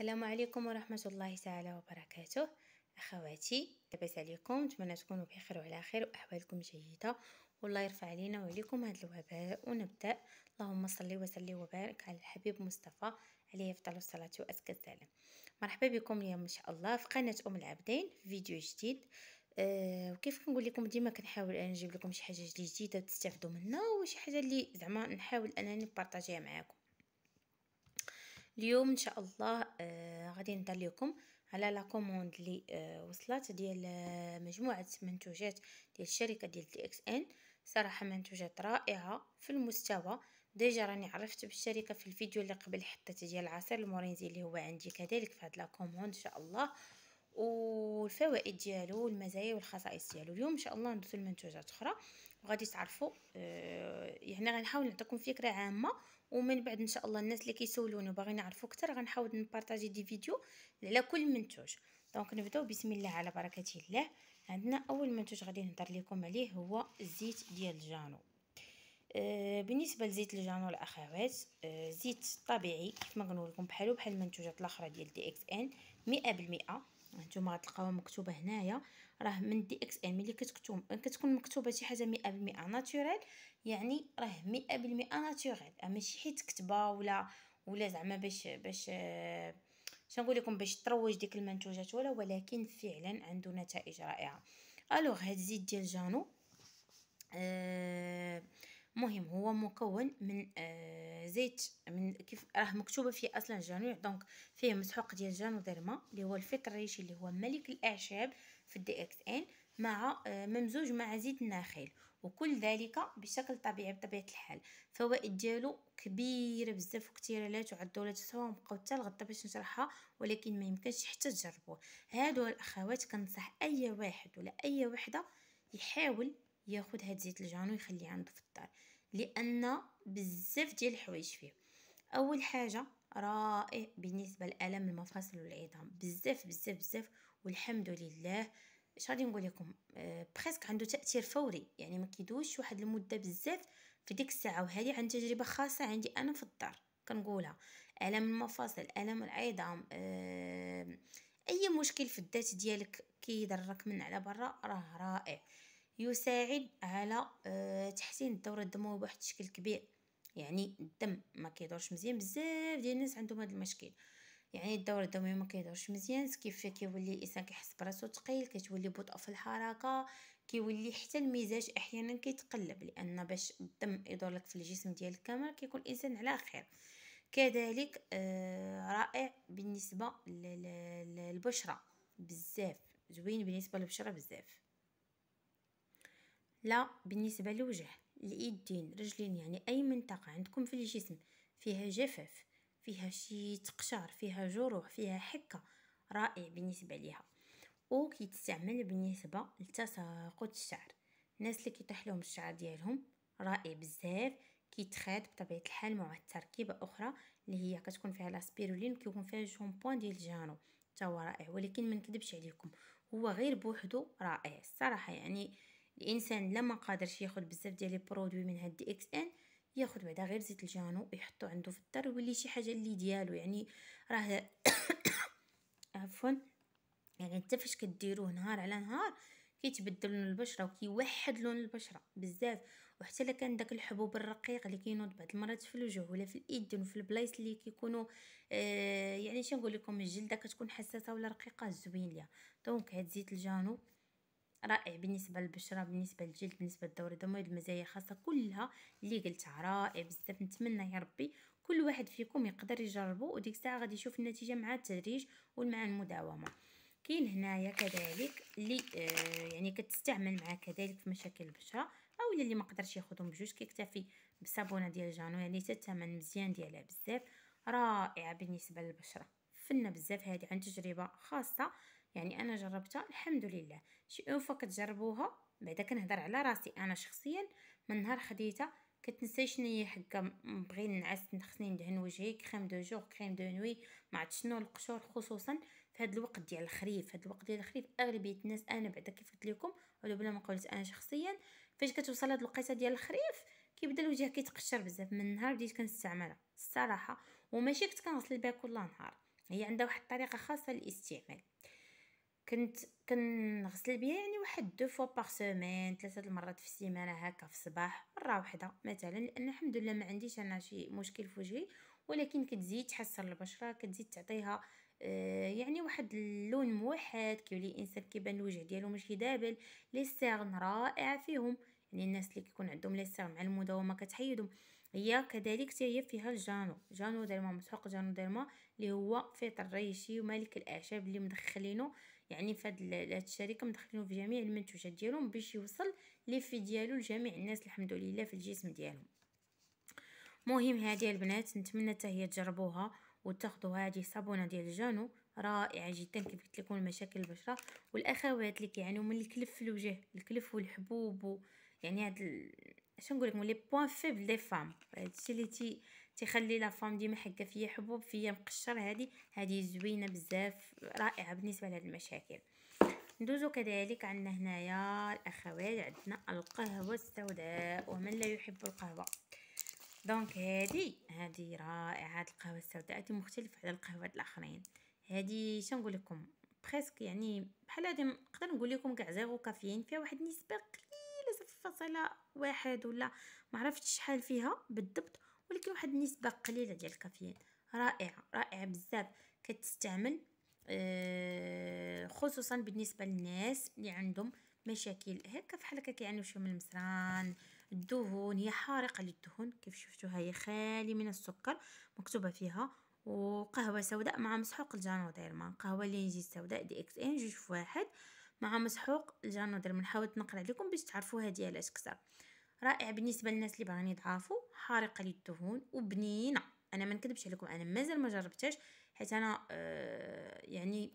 السلام عليكم ورحمة الله تعالى وبركاته أخواتي لاباس عليكم نتمنى تكونوا بخير وعلى خير وأحوالكم جيدة والله يرفع علينا وعليكم هذا الوباء ونبدأ اللهم صلي وسلم وبارك على الحبيب مصطفى عليه أفضل الصلاة وأزكى السلام مرحبا بكم اليوم إن شاء الله في قناة أم العبدين في فيديو جديد أه وكيف كنقول لكم ديما كنحاول انا نجيب لكم شي حاجه جديده تستافدوا منها وشي حاجه اللي زعما نحاول انني نبارطاجيها معاكم اليوم ان شاء الله آه غادي نهضر لكم على لا كوموند اللي آه وصلت ديال آه، مجموعه منتوجات ديال الشركه ديال دي اكس ان صراحه منتوجات رائعه في المستوى ديجا راني عرفت بالشركه في الفيديو اللي قبل حطيت ديال عصير المورينزي اللي هو عندي كذلك في هاد لا كوموند ان شاء الله والفوائد ديالو والمزايا والخصائص ديالو اليوم ان شاء الله ندوزو لمنتوجات اخرى وغادي تعرفوا آه هنا غنحاول نعطيكم فكره عامه ومن بعد ان شاء الله الناس اللي كيسولوني وباغيين يعرفوا اكثر غنحاول نبارطاجي دي فيديو على كل منتوج دونك نبداو بسم الله على بركه الله عندنا اول منتوج غادي نهضر لكم عليه هو الزيت ديال الجانو آه بالنسبه لزيت الجانو الاخوات آه زيت طبيعي كيف ما كنقول لكم بحالو بحال المنتوجات الاخرى ديال دي اكس ان 100% نتوما غتلقاوها مكتوبه هنايا راه من دي اكس ام ملي كتكتب كتكون مكتوبه شي حاجه 100% ناتوريل يعني راه 100% ناتوريل ماشي حيت كتبه ولا ولا زعما باش باش شنقول لكم باش تروج ديك المنتوجات ولا ولكن فعلا عنده نتائج رائعه الوغ هاد الزيت ديال جانو آه مهم هو مكون من آه، زيت من كيف راه مكتوبه فيه اصلا جانوع دونك فيه مسحوق ديال جانو درما اللي هو الفطر الريشي اللي هو ملك الاعشاب في الدي اكس ان مع آه، ممزوج مع زيت النخيل وكل ذلك بشكل طبيعي بطبيعه الحال فوائد ديالو كبيره بزاف وكثيره لا تعد ولا تحصى نبقاو حتى لغدا باش نشرحها ولكن ما يمكنش حتى تجربوه هادو الاخوات كنصح اي واحد ولا اي وحده يحاول ياخذ هاد زيت الجانو يخليه عنده في الدار لان بزاف ديال الحوايج فيه اول حاجه رائع بالنسبه لالم المفاصل والعظام بزاف بزاف بزاف والحمد لله اش غادي نقول لكم أه بريسك عنده تاثير فوري يعني ما كيدوش واحد المده بزاف في ديك الساعه وهذه عن تجربه خاصه عندي انا في الدار كنقولها الم المفاصل الم العظام أه اي مشكل في الذات ديالك كيضرك من على برا راه رائع يساعد على آه، تحسين الدورة الدموية بواحد الشكل كبير يعني الدم ما كيدورش مزيان بزاف ديال الناس عندهم هذا المشكل يعني الدوره الدمويه ما كيدورش مزيان كيف كيولي الانسان كيحس براسو ثقيل كتولي بطء في الحركه كيولي حتى المزاج احيانا كيتقلب لان باش الدم يدور لك في الجسم ديالك كامل كيكون الانسان على خير كذلك آه، رائع بالنسبه للبشره بزاف زوين بالنسبه للبشره بزاف لا بالنسبة للوجه الإيدين رجلين يعني أي منطقة عندكم في الجسم فيها جفاف فيها شي تقشار فيها جروح فيها حكة رائع بالنسبة ليها وكيتستعمل بالنسبة لتساقط الشعر الناس اللي كيطيح لهم الشعر ديالهم رائع بزاف كيتخاد بطبيعة الحال مع التركيبة أخرى اللي هي كتكون فيها لاسبيرولين كيكون فيها جومبوان ديال الجانو تا هو رائع ولكن ما نكذبش عليكم هو غير بوحدو رائع الصراحة يعني الانسان لما قادرش ياخد بزاف ديال لي برودوي من هاد دي اكس ان ياخد بعدا غير زيت الجانو ويحطو عندو في الدار ويولي شي حاجه اللي ديالو يعني راه عفوا يعني انت فاش كديروه نهار على نهار كيتبدل لون البشره وكيوحد لون البشره بزاف وحتى الا كان داك الحبوب الرقيق اللي كينوض بعض المرات في الوجه ولا في الايدين وفي البلايص اللي كيكونوا آه يعني شنو نقول لكم الجلده كتكون حساسه ولا رقيقه زوين ليها دونك هاد زيت الجانو رائع بالنسبه للبشره بالنسبه للجلد بالنسبه للدوره الدمويه المزايا خاصه كلها اللي قلتها رائع بزاف نتمنى يا ربي كل واحد فيكم يقدر يجربه وديك الساعه غادي يشوف النتيجه مع التدريج ومع المداومه كاين هنايا كذلك اللي آه يعني كتستعمل مع كذلك في مشاكل البشره او اللي ما قدرش ياخذهم بجوج كيكتفي بصابونه ديال جانو يعني حتى الثمن مزيان ديالها بزاف رائعه بالنسبه للبشره فنه بزاف هذه عن تجربه خاصه يعني انا جربتها الحمد لله شي فوا كتجربوها بعدا كنهضر على راسي انا شخصيا من نهار خديتها كتنسى شنو هي حكا بغي نعس خصني ندهن وجهي كريم دو جور كريم دو نوي ما عرفت شنو القشور خصوصا في هذا الوقت ديال الخريف هذا الوقت ديال الخريف اغلبيه الناس انا بعدا كيف قلت لكم ولا بلا ما قلت انا شخصيا فاش كتوصل هاد الوقيته ديال الخريف كيبدا الوجه كيتقشر بزاف من نهار بديت كنستعملها الصراحه وماشي كنت كنغسل بها كل نهار هي عندها واحد الطريقه خاصه للاستعمال كنت كنغسل بها يعني واحد دو فوا بار سيمين ثلاثه المرات في السيمانه هكا في الصباح مره واحده مثلا لان الحمد لله ما عنديش انا شي مشكل في وجهي ولكن كتزيد تحسن البشره كتزيد تعطيها آه، يعني واحد اللون موحد كيولي الانسان كيبان الوجه ديالو ماشي دابل لي سيرن رائع فيهم يعني الناس اللي كيكون عندهم لي مع المداومه كتحيدهم هي كذلك هي فيها الجانو جانو ديرما مسحوق جانو ديرما اللي هو فطر ريشي ومالك الاعشاب اللي مدخلينه يعني فهاد هاد الشركه مدخلينه في جميع المنتوجات ديالهم باش يوصل في ديالو لجميع الناس الحمد لله في الجسم ديالهم مهم هذه البنات نتمنى حتى هي تجربوها وتاخذوا هذه صابونه ديال جانو رائعه جدا كيف قلت لكم مشاكل البشره والاخوات اللي كيعانيو من الكلف في الوجه الكلف والحبوب و... يعني هاد ال... اش نقول لكم لي بوين فيبل دي فام هادشي اللي تي تيخلي لا فام ديما حقه فيا حبوب فيا مقشر هادي هادي زوينه بزاف رائعه بالنسبه لهاد المشاكل ندوزو كذلك عندنا هنايا الاخوات عندنا القهوه السوداء ومن لا يحب القهوه دونك هادي هادي رائعه هاد القهوه السوداء هادي مختلفه على القهوات الاخرين هادي شنقول لكم بريسك يعني بحال هادي نقدر نقول لكم كاع زيرو كافيين فيها واحد النسبه قليله 0.1 واحد ولا ما عرفتش شحال فيها بالضبط ولكن واحد النسبه قليله ديال الكافيين رائعه رائعه بزاف كتستعمل آه، خصوصا بالنسبه للناس اللي عندهم مشاكل هكا فحال هكا كيعانيو شويه من المصران الدهون هي حارقه للدهون كيف شفتوها هي خالي من السكر مكتوبه فيها وقهوه سوداء مع مسحوق الجانو ديرمان قهوه لينجي سوداء دي اكس ان جوج في واحد مع مسحوق الجانو ديرمان حاولت نقرا لكم باش تعرفوها ديالاش كثر رائع بالنسبه للناس اللي بغاني يضعفوا حارقه للدهون وبنينه انا ما نكذبش عليكم انا مازال ما جربتهاش حيت انا آه يعني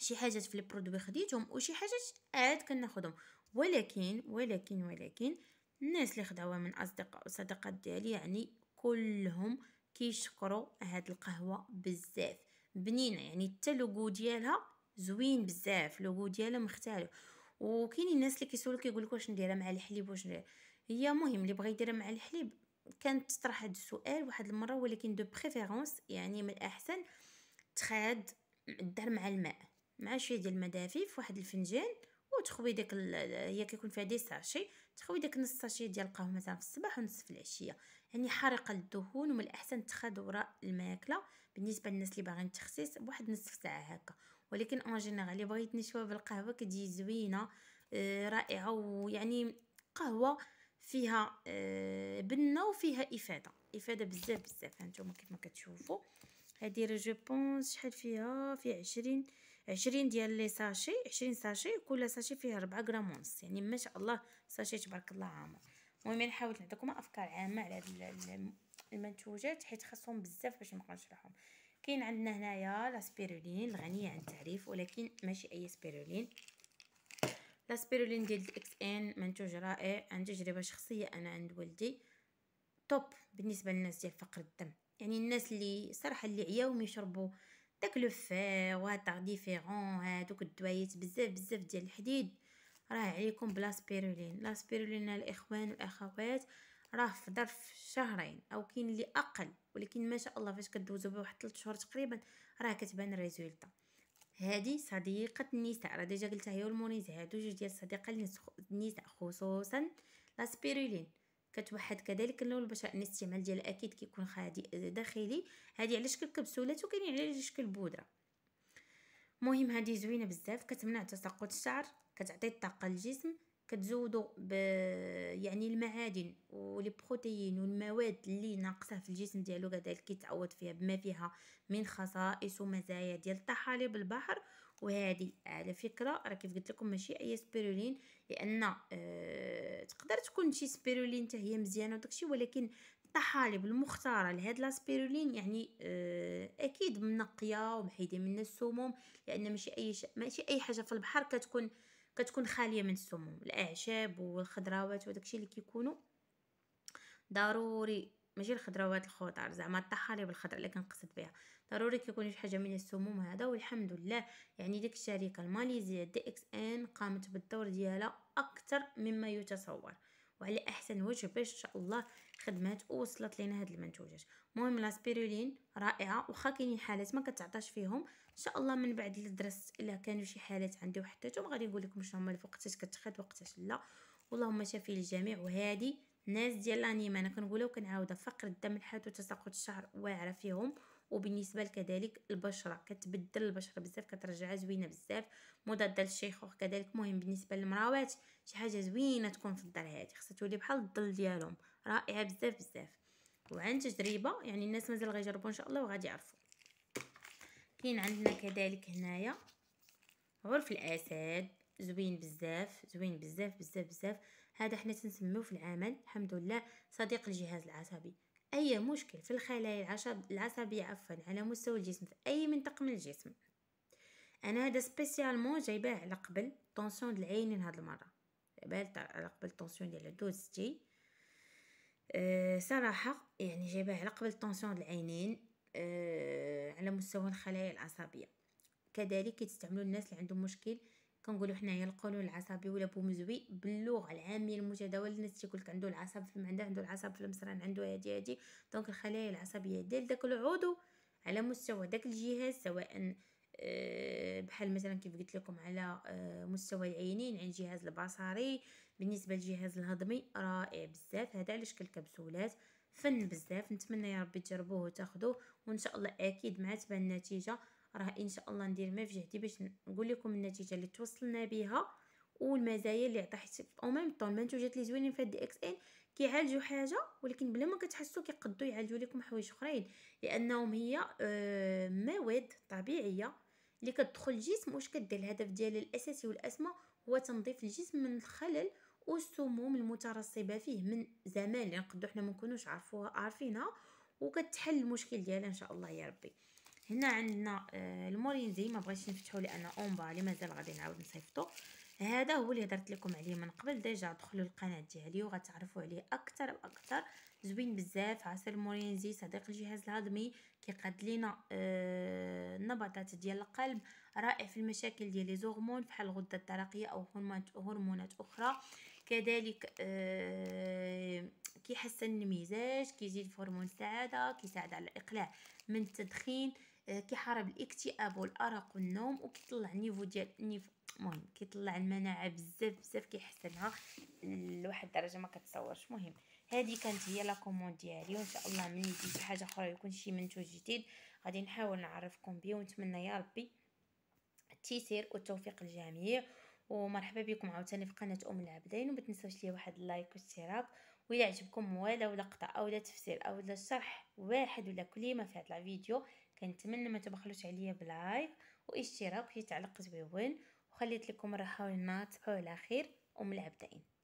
شي حاجات في لي برودوي خديتهم وشي حاجات عاد كناخذهم ولكن ولكن ولكن الناس اللي خداوها من اصدقاء وصديقات ديالي يعني كلهم كيشكروا هاد القهوه بزاف بنينه يعني حتى لوغو ديالها زوين بزاف لوغو ديالها مختلف وكاين الناس اللي كيسولك يقولك واش نديرها مع الحليب واش هي مهم اللي بغى يديرها مع الحليب كانت تطرح هذا السؤال واحد المره ولكن دو بريفيرونس يعني من الاحسن تخاد الدهر مع الماء مع شويه ديال الماء دافي واحد الفنجان وتخوي داك هي كيكون فيها دي ساشي تخوي داك نص ساشي ديال القهوه مثلا في الصباح ونص في العشيه يعني حارقه للدهون ومن الاحسن تخاد وراء الماكله بالنسبه للناس اللي باغيين التخسيس بواحد نصف ساعه هكا ولكن اون جينيرال بغيت نشوى بالقهوه كتجي زوينه آه رائعه ويعني قهوه فيها آه بنه وفيها افاده افاده بزاف بزاف هانتوما كيف كتشوفوا هذه جو بونس شحال فيها فيها عشرين عشرين ديال لي ساشي عشرين ساشي كل ساشي فيه ربعة غرام ونص يعني ما شاء الله ساشي تبارك الله عامر المهم انا حاولت نعطيكم افكار عامه على هاد المنتوجات حيت خاصهم بزاف باش نبقى نشرحهم كاين عندنا هنايا لا سبيرولين الغنيه عن التعريف ولكن ماشي اي سبيرولين لا سبيرولين ديال اكس ان منتوج رائع عن تجربه شخصيه انا عند والدي توب بالنسبه للناس ديال فقر الدم يعني الناس اللي صراحه اللي عياهم يشربوا داك لو فير واتار ديفيرون هادوك الدوايات بزاف بزاف ديال الحديد راه عليكم بلا سبيرولين لا سبيرولين الاخوان والاخوات راه في ظرف شهرين او كاين اللي اقل ولكن ما شاء الله فاش كدوزو بواحد 3 شهور تقريبا راه كتبان الريزولتا هذه صديقه النساء راه ديجا قلتها هي والمونيز هادو جوج ديال صديقه النساء خصوصا لاسبيرولين كتوحد كذلك اللون ان الاستعمال ديالها اكيد كيكون خادي داخلي هذه على شكل كبسولات وكاين على شكل بودره مهم هذه زوينه بزاف كتمنع تساقط الشعر كتعطي الطاقه للجسم كتزودو ب يعني المعادن ولي بروتيين والمواد اللي ناقصه في الجسم ديالو كذلك كيتعوض فيها بما فيها من خصائص ومزايا ديال طحالب البحر وهذه على فكره راه كيف قلت لكم ماشي اي سبيرولين لان أه تقدر تكون شي سبيرولين حتى هي مزيانه وداكشي ولكن الطحالب المختاره لهاد لاسبيرولين يعني أه اكيد منقيه ومحيده من السموم لان ماشي اي ماشي اي حاجه في البحر كتكون كتكون خاليه من السموم الاعشاب والخضروات وداكشي اللي كيكونوا ضروري ماشي الخضروات الخضر زعما الطحالب بالخضر اللي كنقصد بها ضروري كيكون شي حاجه من السموم هذا والحمد لله يعني ديك الشركه الماليزيه دي اكس ان قامت بالدور ديالها اكثر مما يتصور وعلى احسن وجه باش ان شاء الله خدمات ووصلت لينا هاد المنتوجات المهم لاسبيرولين رائعه واخا كاينين حالات ما كتعطاش فيهم ان شاء الله من بعد اللي درست الا كانوا شي حالات عندي وحطيتهم غادي نقول لكم شنو هما وقتاش كتخد وقتاش لا اللهم شافي الجميع وهذه ناس ديال لانيما انا كنقولها وكنعاودها فقر الدم الحاد وتساقط الشعر واعره فيهم وبالنسبه لكذلك البشره كتبدل البشره بزاف كترجعها زوينه بزاف مضاده للشيخوخ كذلك مهم بالنسبه للمراوات شي حاجه زوينه تكون في الدار هادي خصها تولي بحال الظل ديالهم رائعه بزاف بزاف وعن تجربه يعني الناس مازال غيجربوا ان شاء الله وغادي يعرفوا كاين عندنا كذلك هنايا عرف الاسد زوين بزاف زوين بزاف بزاف بزاف هذا حنا تنسميوه في العمل الحمد لله صديق الجهاز العصبي أي مشكل في الخلايا العصبية عفوا على مستوى الجسم في أي منطقة من الجسم أنا هذا سبيسيالمون جايباه على قبل طونسيون د العينين هاد المرة جايباه على قبل طونسيون ديال الدوز جي أه، صراحة يعني جايباه على قبل طونسيون د العينين أه، على مستوى الخلايا العصبية كذلك كيتستعملوا الناس اللي عندهم مشكل كنقولوا حنايا القولون العصبي ولا بومزوي باللغه العاميه المتداوله الناس تيقول لك عنده العصب في المعده عنده العصب في المسران عنده هادي هادي دونك الخلايا العصبيه ديال داك العضو على مستوى داك الجهاز سواء آه، بحال مثلا كيف قلت لكم على آه، مستوى العينين عند يعني الجهاز البصري بالنسبه للجهاز الهضمي رائع بزاف هذا على شكل كبسولات فن بزاف نتمنى يا ربي تجربوه وتاخذوه وان شاء الله اكيد مع تبان النتيجه راه ان شاء الله ندير ما في جهدي باش نقول لكم النتيجه اللي توصلنا بها والمزايا اللي عطا حيت او ميم طون المنتوجات اللي زوينين في دي اكس ان كيعالجوا حاجه ولكن بلا ما كتحسوا كيقدوا يعالجوا لكم حوايج اخرين لانهم هي آه، مواد طبيعيه اللي كتدخل الجسم واش كدير الهدف ديالها الاساسي والاسمى هو تنظيف الجسم من الخلل والسموم المترسبه فيه من زمان لان نقدو حنا ما نكونوش عارفوها عارفينها وكتحل المشكل ديالها ان شاء الله يا ربي هنا عندنا آه، المورين زي ما بغيتش نفتحو لان اون لي مازال غادي نعاود نصيفطو هذا هو اللي هضرت لكم عليه من قبل ديجا دخلوا القناه ديالي وغتعرفوا عليه اكثر واكثر زوين بزاف عسل المورينزي صديق الجهاز الهضمي كيقاد لينا آه النبضات ديال القلب رائع في المشاكل ديال لي زغمون بحال الغده الدرقيه او هرمونات اخرى كذلك آه كيحسن المزاج كيزيد في هرمون السعاده كيساعد على الاقلاع من التدخين كيحارب الاكتئاب والارق والنوم وكيطلع النيفو ديال النيفو المهم كيطلع المناعه بزاف بزاف كيحسنها لواحد الدرجه ما كتصورش مهم هذه كانت هي لا كوموند ديالي وان شاء الله ملي يجي شي حاجه اخرى يكون شي منتوج جديد غادي نحاول نعرفكم به ونتمنى يا ربي التيسير والتوفيق للجميع ومرحبا بكم عاوتاني في قناه ام العبدين وما تنساوش ليا واحد اللايك والاشتراك وإلا عجبكم ولا لقطه او لا تفسير او لا شرح واحد ولا كلمه في هذا الفيديو كنتمنى ما تبخلوش عليا بلايك واشتراك وتعليق زويون وخليت لكم راحه ولنا تصبحوا على خير وملعب دائم